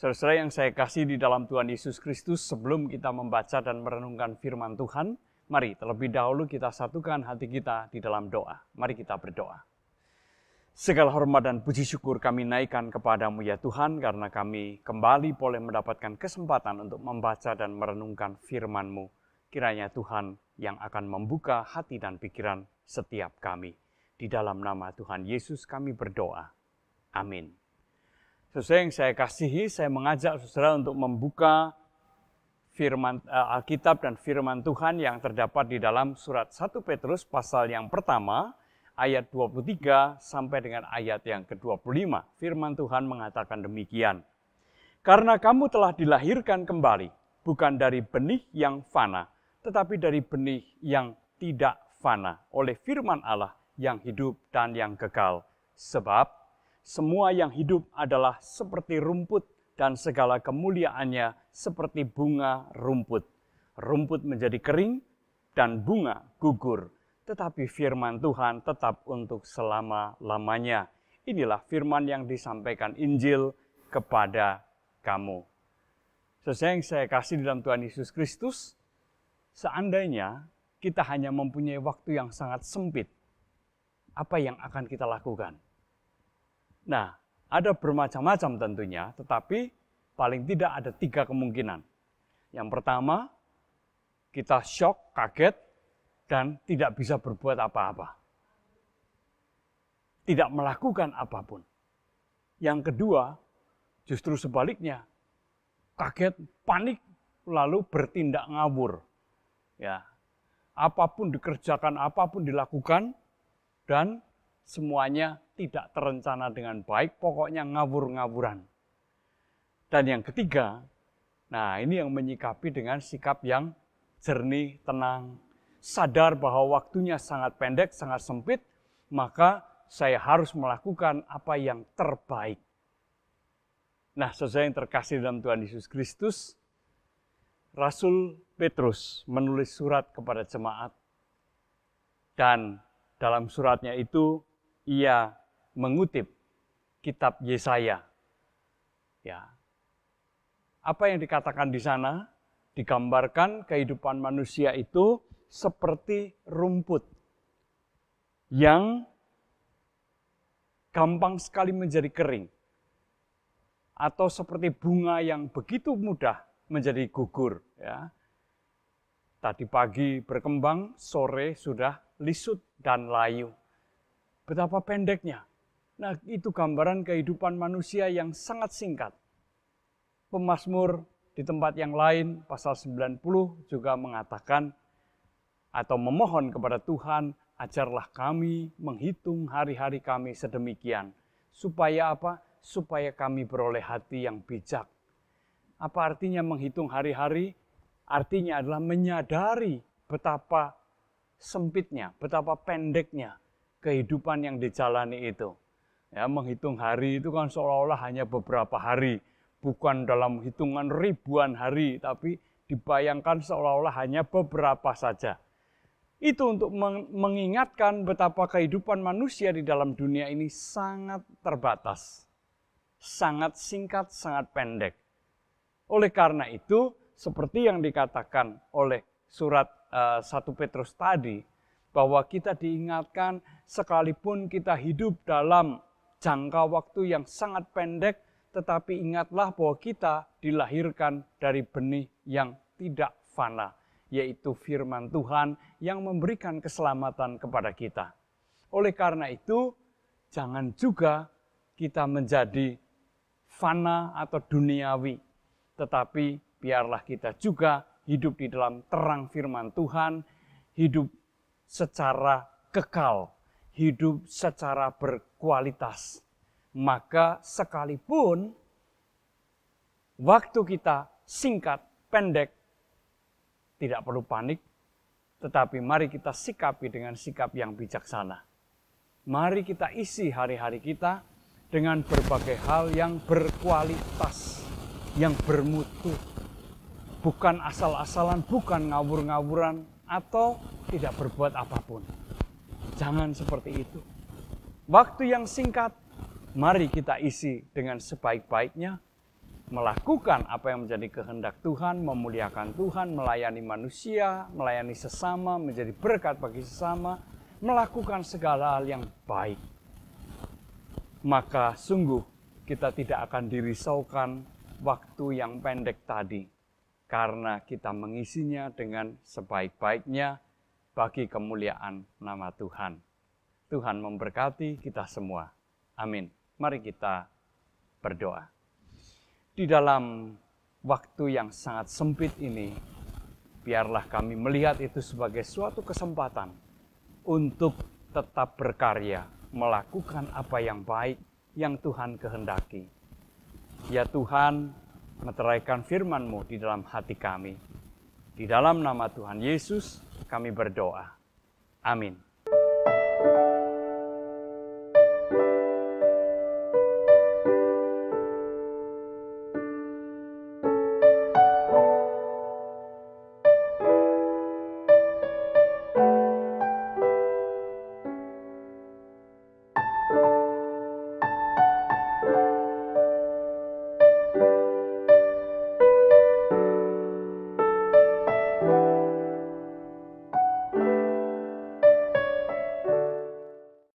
Saudara-saudara yang saya kasih di dalam Tuhan Yesus Kristus, sebelum kita membaca dan merenungkan firman Tuhan, mari terlebih dahulu kita satukan hati kita di dalam doa. Mari kita berdoa. Segala hormat dan puji syukur kami naikkan kepadamu ya Tuhan, karena kami kembali boleh mendapatkan kesempatan untuk membaca dan merenungkan firman-Mu. Kiranya Tuhan yang akan membuka hati dan pikiran setiap kami. Di dalam nama Tuhan Yesus kami berdoa. Amin. Saudara yang saya kasihi, saya mengajak saudara untuk membuka firman uh, Alkitab dan firman Tuhan yang terdapat di dalam surat 1 Petrus pasal yang pertama ayat 23 sampai dengan ayat yang ke-25. Firman Tuhan mengatakan demikian. Karena kamu telah dilahirkan kembali, bukan dari benih yang fana, tetapi dari benih yang tidak fana oleh firman Allah yang hidup dan yang kekal. Sebab semua yang hidup adalah seperti rumput dan segala kemuliaannya seperti bunga rumput. Rumput menjadi kering dan bunga gugur. Tetapi firman Tuhan tetap untuk selama-lamanya. Inilah firman yang disampaikan Injil kepada kamu. Sesuai yang saya kasih dalam Tuhan Yesus Kristus, seandainya kita hanya mempunyai waktu yang sangat sempit, apa yang akan kita lakukan? Nah, ada bermacam-macam tentunya, tetapi paling tidak ada tiga kemungkinan. Yang pertama, kita shock, kaget, dan tidak bisa berbuat apa-apa. Tidak melakukan apapun. Yang kedua, justru sebaliknya. Kaget, panik, lalu bertindak ngawur. Ya, apapun dikerjakan, apapun dilakukan, dan Semuanya tidak terencana dengan baik, pokoknya ngawur-ngawuran. Dan yang ketiga, nah ini yang menyikapi dengan sikap yang jernih, tenang, sadar bahwa waktunya sangat pendek, sangat sempit, maka saya harus melakukan apa yang terbaik. Nah, saudara yang terkasih dalam Tuhan Yesus Kristus, Rasul Petrus menulis surat kepada jemaat dan dalam suratnya itu ia mengutip kitab Yesaya. Ya. Apa yang dikatakan di sana? Digambarkan kehidupan manusia itu seperti rumput yang gampang sekali menjadi kering atau seperti bunga yang begitu mudah menjadi gugur ya. Tadi pagi berkembang, sore sudah lisut dan layu. Betapa pendeknya. Nah, itu gambaran kehidupan manusia yang sangat singkat. Pemasmur di tempat yang lain, pasal 90 juga mengatakan atau memohon kepada Tuhan, ajarlah kami menghitung hari-hari kami sedemikian. Supaya apa? Supaya kami beroleh hati yang bijak. Apa artinya menghitung hari-hari? Artinya adalah menyadari betapa sempitnya, betapa pendeknya kehidupan yang dijalani itu. Ya, menghitung hari itu kan seolah-olah hanya beberapa hari, bukan dalam hitungan ribuan hari, tapi dibayangkan seolah-olah hanya beberapa saja. Itu untuk mengingatkan betapa kehidupan manusia di dalam dunia ini sangat terbatas, sangat singkat, sangat pendek. Oleh karena itu, seperti yang dikatakan oleh surat uh, eh, 1 Petrus tadi, bahwa kita diingatkan sekalipun kita hidup dalam jangka waktu yang sangat pendek, tetapi ingatlah bahwa kita dilahirkan dari benih yang tidak fana, yaitu firman Tuhan yang memberikan keselamatan kepada kita. Oleh karena itu, jangan juga kita menjadi fana atau duniawi, tetapi biarlah kita juga hidup di dalam terang firman Tuhan, hidup secara kekal, hidup secara berkualitas. Maka sekalipun waktu kita singkat, pendek, tidak perlu panik, tetapi mari kita sikapi dengan sikap yang bijaksana. Mari kita isi hari-hari kita dengan berbagai hal yang berkualitas, yang bermutu. Bukan asal-asalan, bukan ngawur-ngawuran, atau tidak berbuat apapun. Jangan seperti itu. Waktu yang singkat, mari kita isi dengan sebaik-baiknya, melakukan apa yang menjadi kehendak Tuhan, memuliakan Tuhan, melayani manusia, melayani sesama, menjadi berkat bagi sesama, melakukan segala hal yang baik. Maka sungguh kita tidak akan dirisaukan waktu yang pendek tadi karena kita mengisinya dengan sebaik-baiknya bagi kemuliaan nama Tuhan. Tuhan memberkati kita semua. Amin. Mari kita berdoa. Di dalam waktu yang sangat sempit ini, biarlah kami melihat itu sebagai suatu kesempatan untuk tetap berkarya, melakukan apa yang baik yang Tuhan kehendaki. Ya Tuhan, Meneraikan firman-Mu di dalam hati kami. Di dalam nama Tuhan Yesus kami berdoa. Amin.